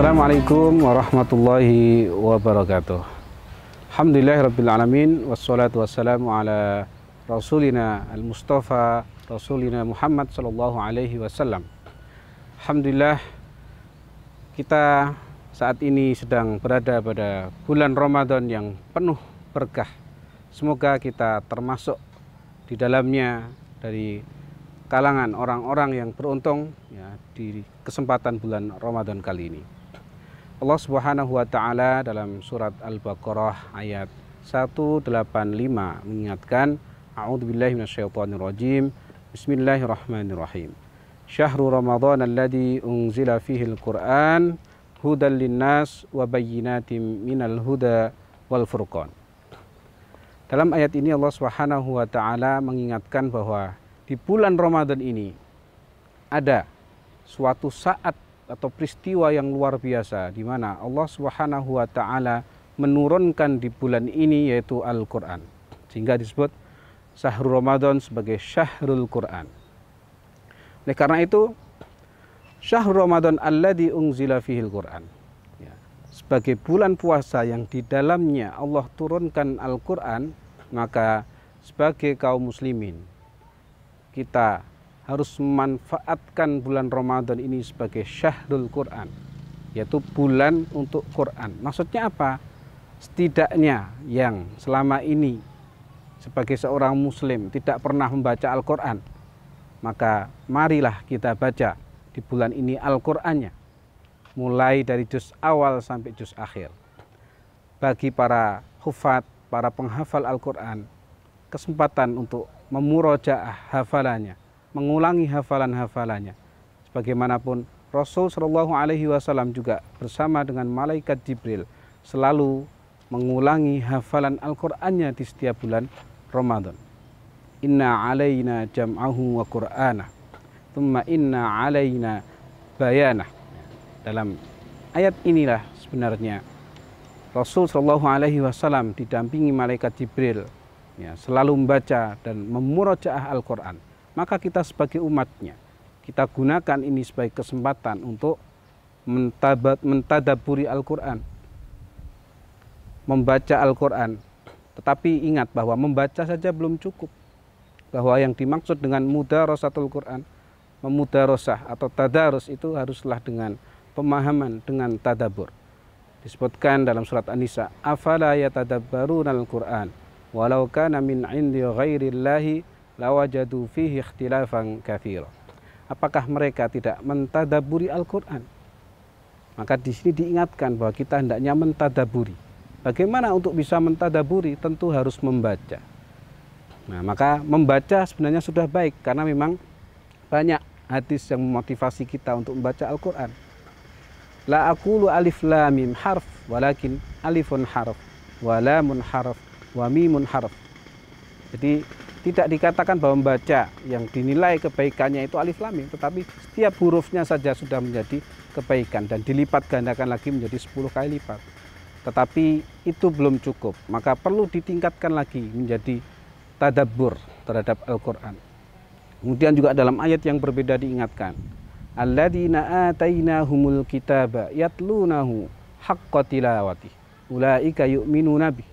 Assalamualaikum warahmatullahi wabarakatuh. Alhamdulillahirrabbilalamin. Wassalatu wassalamu ala rasulina al-mustafa rasulina Muhammad sallallahu alaihi wasallam. Alhamdulillah kita saat ini sedang berada pada bulan Ramadan yang penuh berkah. Semoga kita termasuk di dalamnya dari kalangan orang-orang yang beruntung ya, di kesempatan bulan Ramadan kali ini. Allah Subhanahu wa taala dalam surat Al-Baqarah ayat 185 mengingatkan A'udzubillahi minasyaitonirrajim Bismillahirrahmanirrahim Syahrul Ramadan alladzi unzila fihi al-Qur'an hudal linnas wa bayyinatin minal huda wal furqan Dalam ayat ini Allah Subhanahu wa taala mengingatkan bahwa di bulan Ramadan ini ada suatu saat atau peristiwa yang luar biasa di mana Allah Subhanahu wa taala menurunkan di bulan ini yaitu Al-Qur'an. Sehingga disebut Syahrul Ramadan sebagai Syahrul Qur'an. Oleh karena itu Syahrul Ramadan alladzi unzila fihil Qur'an. Ya. Sebagai bulan puasa yang di dalamnya Allah turunkan Al-Qur'an, maka sebagai kaum muslimin kita harus memanfaatkan bulan Ramadan ini sebagai syahrul Quran, yaitu bulan untuk Quran. Maksudnya apa? Setidaknya yang selama ini sebagai seorang muslim tidak pernah membaca Al-Qur'an, maka marilah kita baca di bulan ini Al-Qur'annya. Mulai dari juz awal sampai juz akhir. Bagi para hufat, para penghafal Al-Qur'an, kesempatan untuk memurojaah hafalannya mengulangi hafalan-hafalannya. Sebagaimanapun Rasul Shallallahu Alaihi Wasallam juga bersama dengan malaikat Jibril selalu mengulangi hafalan Al-Qur'annya di setiap bulan Ramadan. Inna alaina jam'ahu wa qur'ana. Thumma inna alaina bayana Dalam ayat inilah sebenarnya Rasul Shallallahu alaihi wasallam didampingi malaikat Jibril ya, selalu membaca dan memurojaah Al-Qur'an maka kita sebagai umatnya kita gunakan ini sebagai kesempatan untuk mentabat, mentadaburi Al-Quran membaca Al-Quran tetapi ingat bahwa membaca saja belum cukup bahwa yang dimaksud dengan mudarosatul Quran memudarosah atau tadarus itu haruslah dengan pemahaman dengan tadabur disebutkan dalam surat An-Nisa afala yatadabbarunal Quran walau kana min indi ghairillahi lawajadu fihi ikhtilafan kathira. Apakah mereka tidak mentadaburi Al-Quran? Maka di sini diingatkan bahwa kita hendaknya mentadaburi. Bagaimana untuk bisa mentadaburi? Tentu harus membaca. Nah, maka membaca sebenarnya sudah baik karena memang banyak hadis yang memotivasi kita untuk membaca Al-Quran. La aqulu alif la mim harf walakin alifun harf walamun harf wa harf. Jadi tidak dikatakan bahwa membaca yang dinilai kebaikannya itu alif lamim, ya, tetapi setiap hurufnya saja sudah menjadi kebaikan dan dilipat gandakan lagi menjadi 10 kali lipat. Tetapi itu belum cukup, maka perlu ditingkatkan lagi menjadi tadabbur terhadap Al-Qur'an. Kemudian juga dalam ayat yang berbeda diingatkan, alladzina atainahumul kitaba yatlunahu haqqa tilawati ulaika yu'minuna bi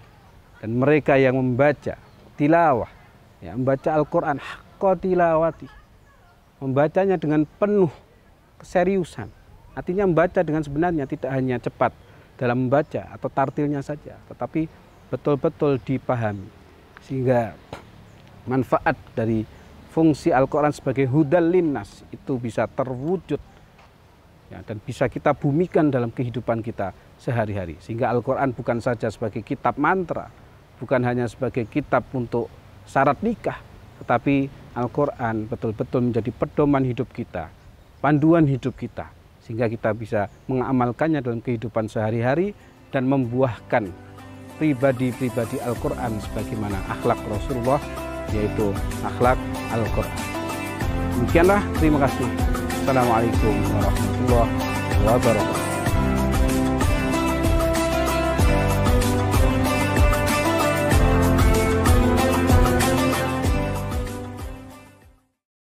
dan mereka yang membaca tilawah ya, membaca Al-Quran tilawati membacanya dengan penuh keseriusan artinya membaca dengan sebenarnya tidak hanya cepat dalam membaca atau tartilnya saja tetapi betul-betul dipahami sehingga manfaat dari fungsi Al-Quran sebagai hudal linnas itu bisa terwujud ya, dan bisa kita bumikan dalam kehidupan kita sehari-hari sehingga Al-Quran bukan saja sebagai kitab mantra bukan hanya sebagai kitab untuk syarat nikah, tetapi Al-Quran betul-betul menjadi pedoman hidup kita, panduan hidup kita, sehingga kita bisa mengamalkannya dalam kehidupan sehari-hari dan membuahkan pribadi-pribadi Al-Quran sebagaimana akhlak Rasulullah, yaitu akhlak Al-Quran. Demikianlah, terima kasih. Assalamualaikum warahmatullahi wabarakatuh.